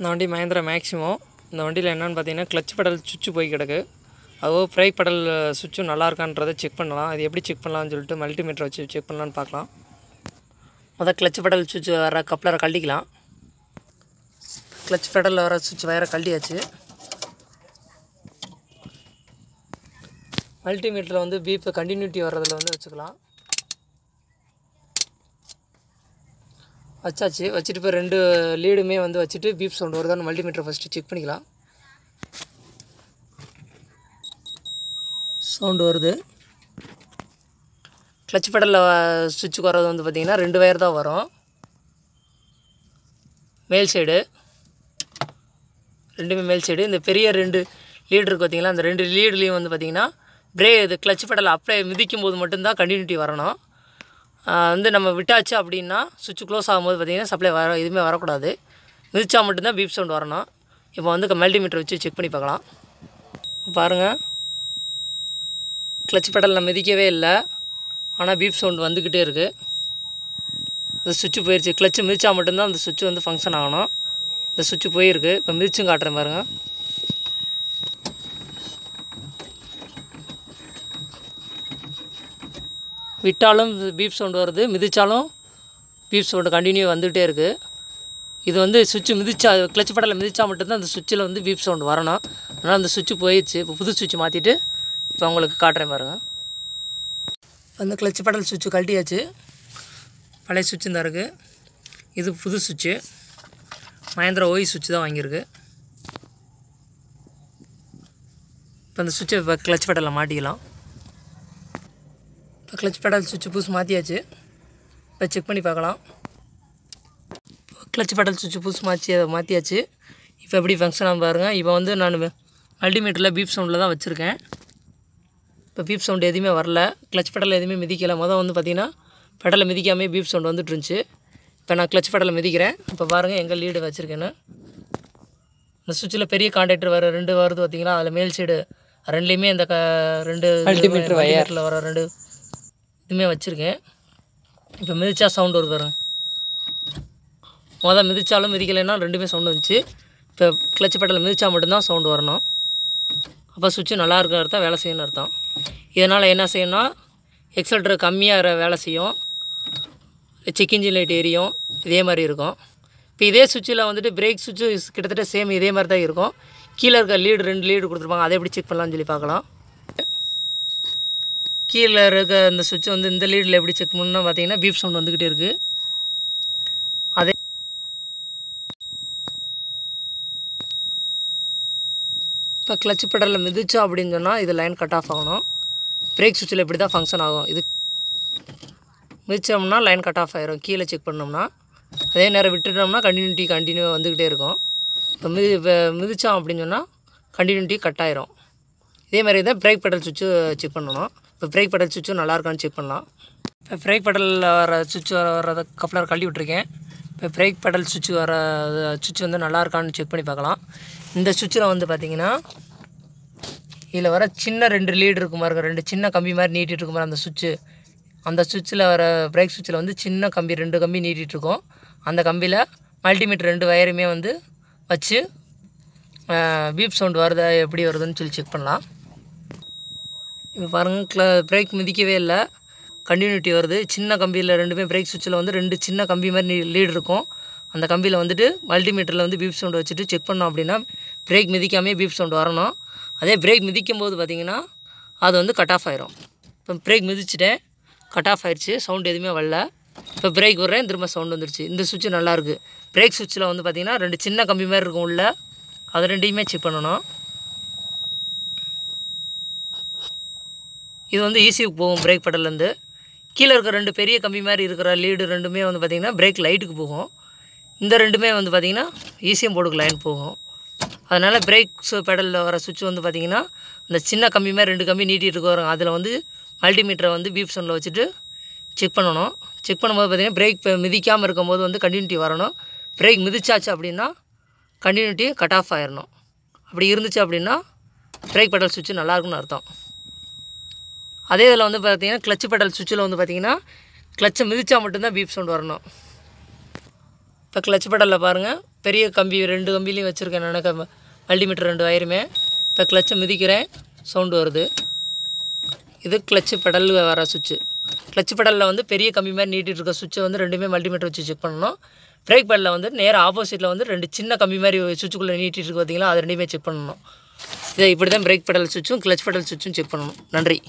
இந்த வண்டி மகேந்திரா மேக்ஸிமம் இந்த வண்டியில் என்னென்னு பார்த்தீங்கன்னா கிளச் பெடல் சுவிட்சு போய் கிடக்கு அதுவோ ஃப்ரை படல் சுவிட்சும் நல்லா இருக்கான்றதை செக் பண்ணலாம் அது எப்படி செக் பண்ணலாம்னு சொல்லிட்டு மல்டிமீட்டர் வச்சு செக் பண்ணலான்னு பார்க்கலாம் முதல் கிளச் பெடல் சுவிட்ச் வர கப்ளரை கழட்டிக்கலாம் கிளச் பெடலில் வர சுவிட்ச் வயரை கழட்டியாச்சு மல்டிமீட்டரில் வந்து பீப்பு கண்டினியூட்டி வர்றதில் வந்து வச்சுக்கலாம் வச்சாச்சு வச்சுட்டு இப்போ ரெண்டு லீடுமே வந்து வச்சுட்டு பீப் சவுண்ட் வருதான்னு மல்டிமீட்டர் ஃபஸ்ட்டு செக் பண்ணிக்கலாம் சவுண்டு வருது கிளச் பெடலில் சுவிட்சுக்கு வர்றது வந்து பார்த்திங்கன்னா ரெண்டு வயர் தான் வரும் மேல் சைடு ரெண்டுமே மேல் சைடு இந்த பெரிய ரெண்டு லீடு இருக்கு பார்த்திங்கன்னா அந்த ரெண்டு லீடுலேயும் வந்து பார்த்திங்கன்னா பிரே இது கிளச் பெடலை அப்ளை மிதிக்கும் போது மட்டும்தான் கண்டினியூட்டி வரணும் வந்து நம்ம விட்டாச்சு அப்படின்னா சுவிட்ச் க்ளோஸ் ஆகும்போது பார்த்திங்கன்னா சப்ளை வர எதுவுமே வரக்கூடாது மிதிச்சா மட்டும்தான் பீப் சவுண்ட் வரணும் இப்போ வந்து மல்டிமீட்டர் வச்சு செக் பண்ணி பார்க்கலாம் பாருங்கள் கிளச் பெடலில் மிதிக்கவே இல்லை ஆனால் பீப் சவுண்ட் வந்துக்கிட்டே இருக்குது இந்த சுவிட்சு போயிடுச்சு கிளச்சு மிதித்தா மட்டும்தான் அந்த சுவிட்சு வந்து ஃபங்க்ஷன் ஆகணும் இந்த சுவிட்சு போயிருக்கு இப்போ மிதிச்சும் காட்டுறேன் பாருங்கள் விட்டாலும் பீப் சவுண்டு வருது மிதித்தாலும் பீப் சவுண்டு கண்டினியூ வந்துகிட்டே இருக்குது இது வந்து சுவிட்சு மிதிச்சா கிளச் படலில் மிதித்தா மட்டும்தான் அந்த சுவிட்சில் வந்து பீப் சவுண்டு வரணும் அதனால் அந்த சுவிட்சு போயிடுச்சு இப்போ புது சுவிட்சு மாற்றிட்டு இப்போ உங்களுக்கு காட்டுறேன் பாருங்க அந்த கிளச் படல் சுவிட்சு கழட்டியாச்சு பழைய சுவிட்சு தான் இருக்குது இது புது சுவிட்சு மயந்திர ஓய் சுவிட்சு தான் வாங்கியிருக்கு இப்போ அந்த சுவிட்சை இப்போ கிளச் படலில் மாட்டிக்கலாம் கிளச் பேடல் சுவிட்ச் புதுசு மாற்றியாச்சு இப்போ செக் பண்ணி பார்க்கலாம் கிளச் பேடல் சுவிட்ச் புதுசு மாற்றி அதை மாற்றியாச்சு இப்போ எப்படி ஃபங்க்ஷன் ஆகும் பாருங்கள் இப்போ வந்து நான் மல்டிமீட்டரில் பீப் சவுண்டில் தான் வச்சுருக்கேன் இப்போ பீப் சவுண்டு எதுவுமே வரல கிளச் பெடல் எதுவுமே மிதிக்கலை மொதல் வந்து பார்த்திங்கன்னா பெடலை மிதிக்காமே பீப் சவுண்டு வந்துட்டு இருந்துச்சு இப்போ நான் கிளச் பெடலை மிதிக்கிறேன் இப்போ பாருங்கள் எங்கள் லீடு வச்சுருக்கேன்னு இந்த சுவிட்சில் பெரிய கான்டாக்டர் வர ரெண்டு வருது பார்த்திங்கன்னா அதில் மேல் சைடு ரெண்டுலேயுமே இந்த க ரெண்டு மல்டிமீட்டர் வயரில் வர ரெண்டு இதுவுமே வச்சுருக்கேன் இப்போ மிதிச்சா சவுண்டு வருது பாருங்க மொதல் மிதித்தாலும் மிதிக்கலைன்னா ரெண்டுமே சவுண்டு வந்துச்சு இப்போ கிளச்சி பெட்டல் மிதித்தா மட்டும்தான் சவுண்டு வரணும் அப்போ சுவிட்சு நல்லா இருக்கிற அர்த்தம் வேலை செய்யணும்னு அர்த்தம் இதனால் என்ன செய்யணும் எக்ஸல்ட்ரு கம்மியாக வேலை செய்யும் செக் இன்ஜின் லைட் எரியும் இதே மாதிரி இருக்கும் இப்போ இதே சுவிட்சில் வந்துட்டு பிரேக் சுவிட்சும் கிட்டத்தட்ட சேம் இதே மாதிரி தான் இருக்கும் கீழே இருக்க லீடு ரெண்டு லீடு கொடுத்துருப்பாங்க அதை எப்படி செக் பண்ணலாம்னு சொல்லி பார்க்கலாம் கீழே இருக்க அந்த சுவிட்சை வந்து இந்த லீடில் எப்படி செக் பண்ணணும்னா பார்த்தீங்கன்னா பீப் சவுண்ட் வந்துக்கிட்டே இருக்குது அதே இப்போ கிளச்சு பெடலில் மிதிச்சோம் அப்படின்னு சொன்னால் இது லைன் கட் ஆஃப் ஆகணும் பிரேக் சுவிட்சில் இப்படி தான் ஃபங்க்ஷன் ஆகும் இது மிதித்தோம்னா லைன் கட் ஆஃப் ஆகிரும் கீழே செக் பண்ணோம்னா அதே நேரம் விட்டுட்டோம்னா கண்டினியூட்டி கண்டினியூவாக வந்துக்கிட்டே இருக்கும் இப்போ மிதி இப்போ மிதித்தோம் அப்படின்னு சொன்னால் கண்டினியூட்டி கட் ஆயிரும் இதே மாதிரி தான் பிரேக் பெடல் சுவிட்சு செக் பண்ணணும் இப்போ பிரேக் பெடல் சுவிட்சும் நல்லா இருக்கான்னு செக் பண்ணலாம் இப்போ பிரேக் பெடலில் வர சுவிட்ச் வர வர கப்ளர் கழுவி விட்ருக்கேன் இப்போ பிரேக் பெடல் சுவிட்ச் வர சுவிட்ச் வந்து நல்லா இருக்கான்னு செக் பண்ணி பார்க்கலாம் இந்த சுவிட்சில் வந்து பார்த்தீங்கன்னா இதில் வர சின்ன ரெண்டு லீடு இருக்கு மாதிரி ரெண்டு சின்ன கம்பி மாதிரி நீட்டிகிட்டு இருக்கும் அந்த சுவிட்சு அந்த சுவிட்சில் வர பிரேக் சுவிட்சில் வந்து சின்ன கம்பி ரெண்டு கம்பி நீட்டிகிட்ருக்கோம் அந்த கம்பியில் மல்டிமீட்டர் ரெண்டு வயருமே வந்து வச்சு பீப் சவுண்ட் வருதா எப்படி வருதுன்னு சொல்லி செக் பண்ணலாம் இப்போ பாருங்கள் பிரேக் மிதிக்கவே இல்லை கண்டினியூட்டி வருது சின்ன கம்பியில் ரெண்டுமே பிரேக் சுவிட்சில் வந்து ரெண்டு சின்ன கம்பி மாதிரி லீடு இருக்கும் அந்த கம்பியில் வந்துட்டு மல்டிமீட்டரில் வந்து பீப் சவுண்டு வச்சுட்டு செக் பண்ணோம் அப்படின்னா பிரேக் மிதிக்காமே பீப் சவுண்டு வரணும் அதே பிரேக் மிதிக்கும் போது பார்த்திங்கன்னா அது வந்து கட் ஆஃப் ஆயிரும் இப்போ பிரேக் மிதிச்சிட்டேன் கட் ஆஃப் ஆயிடுச்சு சவுண்டு எதுவுமே வரல இப்போ பிரேக் விட்றேன் திரும்ப சவுண்டு வந்துடுச்சு இந்த சுவிட்சு நல்லாயிருக்கு பிரேக் சுவிட்சில் வந்து பார்த்திங்கன்னா ரெண்டு சின்ன கம்பி மாதிரி இருக்கும் உள்ள அது ரெண்டையுமே செக் பண்ணணும் இது வந்து ஈஸிக்கு e போகும் பிரேக் பெடல்லேருந்து கீழே இருக்கிற ரெண்டு பெரிய கம்பி மாதிரி இருக்கிற லீடு ரெண்டுமே வந்து பார்த்திங்கன்னா பிரேக் லைட்டுக்கு போகும் இந்த ரெண்டுமே வந்து பார்த்திங்கன்னா ஈஸியும் e போர்டுக்கு லைன் போகும் அதனால் பிரேக் பெடலில் வர சுவிட்ச் வந்து பார்த்திங்கன்னா இந்த சின்ன கம்பி மாதிரி ரெண்டு கம்பி நீட்டிகிட்டு வரும் அதில் வந்து மல்டிமீட்டரை வந்து பீப் சோனில் வச்சுட்டு செக் பண்ணணும் செக் பண்ணும்போது பார்த்திங்கன்னா பிரேக் மிதிக்காமல் இருக்கும்போது வந்து கண்டினியூட்டி வரணும் பிரேக் மிதிச்சாச்சு அப்படின்னா கண்டினியூட்டி கட் ஆஃப் ஆயிடணும் அப்படி இருந்துச்சு அப்படின்னா பிரேக் பெடல் சுவிட்ச் நல்லாயிருக்குன்னு அர்த்தம் அதே இதில் வந்து பார்த்திங்கன்னா கிளச் பெடல் சுவிட்சில் வந்து பார்த்திங்கன்னா கிளச்சை மிதித்தா மட்டும்தான் பீப் சவுண்ட் வரணும் இப்போ கிளச் பெடலில் பாருங்கள் பெரிய கம்பி ரெண்டு கம்பிலையும் வச்சுருக்கேன் நான் மல்டிமீட்டர் ரெண்டு வயருமே இப்போ கிளச்சை மிதிக்கிறேன் சவுண்டு வருது இது கிளச்சு பெடல் வர சுவிட்சு கிளச் பெடலில் வந்து பெரிய கம்பி மாதிரி நீட்டிகிட்டு இருக்க சுவிட்சை வந்து ரெண்டுமே மல்டிமீட்டர் வச்சு செக் பண்ணணும் பிரேக் பெடலில் வந்து நேராக ஆப்போசிட்டில் வந்து ரெண்டு சின்ன கம்பி மாதிரி சுவிட்சுக்குள்ளே நீட்டிகிட்டு இருக்கு பார்த்திங்களா அது ரெண்டுமே செக் பண்ணணும் இதை இப்படி தான் பிரேக் பெடல் சுவிட்சும் கிளச் பெடல் சுவிட்சும் செக் பண்ணணும் நன்றி